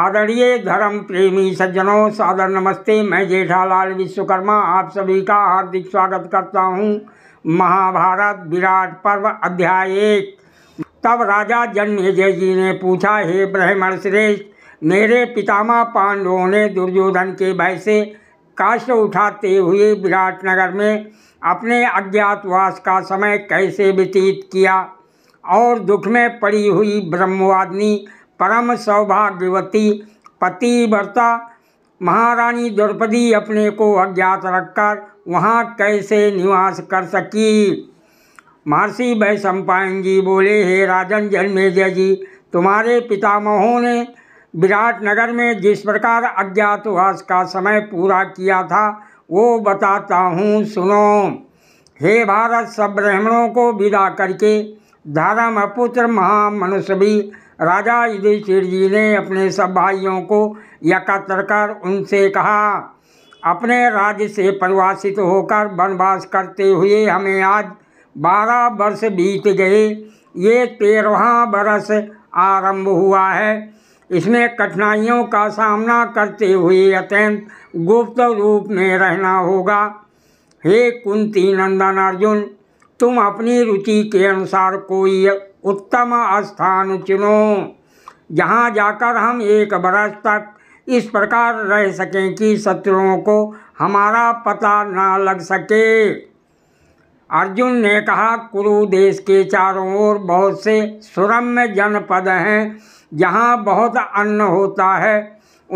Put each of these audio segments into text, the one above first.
आदरणीय धर्म प्रेमी सज्जनों सादर नमस्ते मैं जेठालाल विश्वकर्मा आप सभी का हार्दिक स्वागत करता हूँ महाभारत विराट पर्व अध्याय एक तब राजा जन्मेजय जी ने पूछा हे ब्रह्मण श्रेष्ठ मेरे पितामह पांडवों ने दुर्योधन के भय से काष्ट उठाते हुए विराट नगर में अपने अज्ञातवास का समय कैसे व्यतीत किया और दुख में पड़ी हुई ब्रह्मवादिनी परम सौभाग्यवती पतिव्रता महारानी द्रौपदी अपने को अज्ञात रखकर वहाँ कैसे निवास कर सकी महर्षि सम्पायन जी बोले हे राजन जन्मेजय जी तुम्हारे पितामहों ने विराट नगर में जिस प्रकार अज्ञातवास का समय पूरा किया था वो बताता हूँ सुनो हे भारत सब ब्राह्मणों को विदा करके धर्म अपुत्र महामनुष्य भी राजा युधिष्ठिर जी ने अपने सब भाइयों को एकत्र कर उनसे कहा अपने राज्य से प्रवासित होकर वनवास करते हुए हमें आज बारह वर्ष बीत गए ये तेरहवा बरस आरंभ हुआ है इसमें कठिनाइयों का सामना करते हुए अत्यंत गुप्त रूप में रहना होगा हे कुंती नंदन अर्जुन तुम अपनी रुचि के अनुसार कोई उत्तम स्थान चुनो जहाँ जाकर हम एक बरस तक इस प्रकार रह सकें कि शत्रुओं को हमारा पता ना लग सके अर्जुन ने कहा कुरु देश के चारों ओर बहुत से सुरम्य जनपद हैं जहाँ बहुत अन्न होता है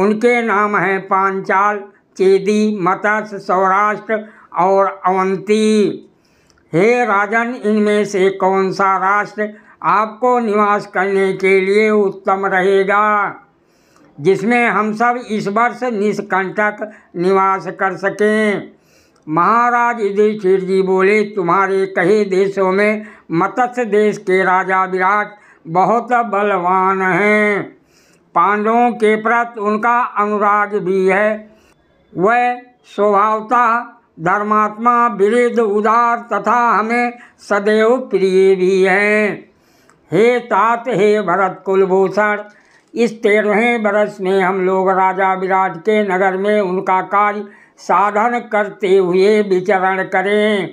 उनके नाम हैं पांचाल चेदी मत्स्य सौराष्ट्र और अवंती हे राजन इनमें से कौन सा राष्ट्र आपको निवास करने के लिए उत्तम रहेगा जिसमें हम सब इस वर्ष निष्कंटक निवास कर सकें महाराज युधिष्ठिर जी बोले तुम्हारे कहे देशों में मत्स्य देश के राजा विराट बहुत बलवान हैं पांडवों के प्रति उनका अनुराग भी है वह स्वभावतः धर्मात्मा विरुद्ध उदार तथा हमें सदैव प्रिय भी हैं हे तात हे भरत कुलभूषण इस तेरहवें बरस में हम लोग राजा विराट के नगर में उनका कार्य साधन करते हुए विचरण करें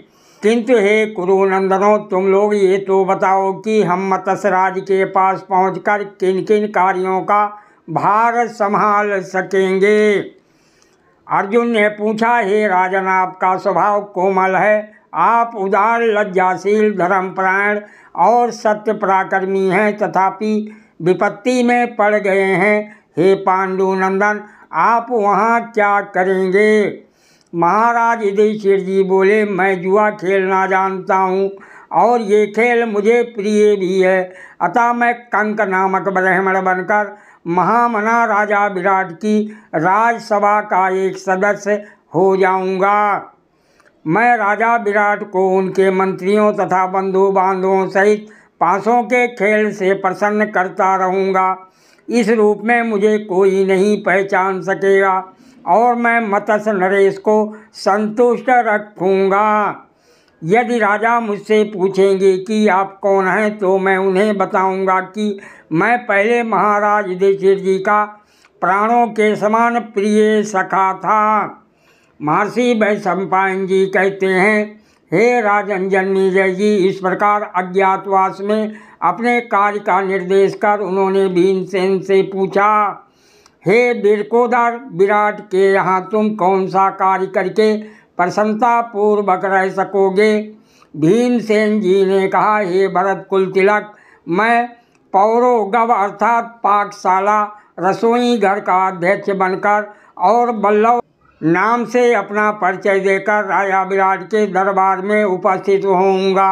किंतु हे कुरुनंदनो तुम लोग ये तो बताओ कि हम मत्स्यराज के पास पहुंचकर किन किन कार्यों का भार संभाल सकेंगे अर्जुन ने पूछा हे राजन आपका स्वभाव कोमल है आप उदार लज्जाशील धर्मपरायण और सत्य पराक्रमी हैं तथापि विपत्ति में पड़ गए हैं हे पांडु नंदन आप वहाँ क्या करेंगे महाराज युधिष्ठिर जी बोले मैं जुआ खेलना जानता हूँ और ये खेल मुझे प्रिय भी है अतः मैं कंक नामक ब्राह्मण बनकर महामना राजा विराट की राजसभा का एक सदस्य हो जाऊंगा मैं राजा विराट को उनके मंत्रियों तथा बंधु बांधवों सहित पासों के खेल से प्रसन्न करता रहूँगा इस रूप में मुझे कोई नहीं पहचान सकेगा और मैं मत्स्य नरेश को संतुष्ट रखूँगा यदि राजा मुझसे पूछेंगे कि आप कौन हैं तो मैं उन्हें बताऊंगा कि मैं पहले महाराज युधिष्ठिर जी का प्राणों के समान प्रिय सखा था महर्षि सम्पाइन जी कहते हैं हे राजंजनी जय जी इस प्रकार अज्ञातवास में अपने कार्य का निर्देश कर उन्होंने भीमसेन से पूछा हे बिरकोदर विराट के यहाँ तुम कौन सा कार्य करके प्रसन्नता पूर्वक रह सकोगे भीमसेन जी ने कहा हे भरत कुल तिलक मैं पौरोगव अर्थात पाकशाला रसोई घर का अध्यक्ष बनकर और बल्लभ नाम से अपना परिचय देकर राजा विराट के दरबार में उपस्थित होऊंगा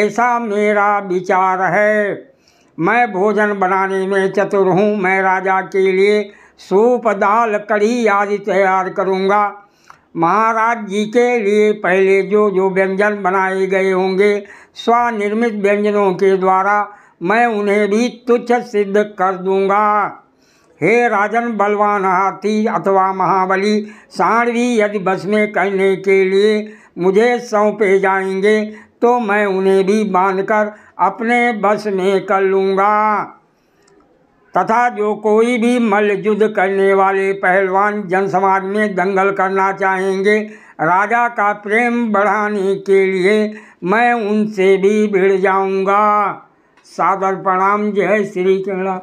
ऐसा मेरा विचार है मैं भोजन बनाने में चतुर हूँ मैं राजा के लिए सूप दाल कढ़ी आदि तैयार करूँगा महाराज जी के लिए पहले जो जो व्यंजन बनाए गए होंगे स्वनिर्मित व्यंजनों के द्वारा मैं उन्हें भी तुच्छ सिद्ध कर दूँगा हे राजन बलवान हाथी अथवा महाबली साणवी यदि बस में करने के लिए मुझे सौंपे जाएंगे तो मैं उन्हें भी बांधकर अपने बस में कर लूँगा तथा जो कोई भी युद्ध करने वाले पहलवान जनसमाज में दंगल करना चाहेंगे राजा का प्रेम बढ़ाने के लिए मैं उनसे भी भिड़ जाऊंगा सादर प्रणाम जय श्री कृष्णा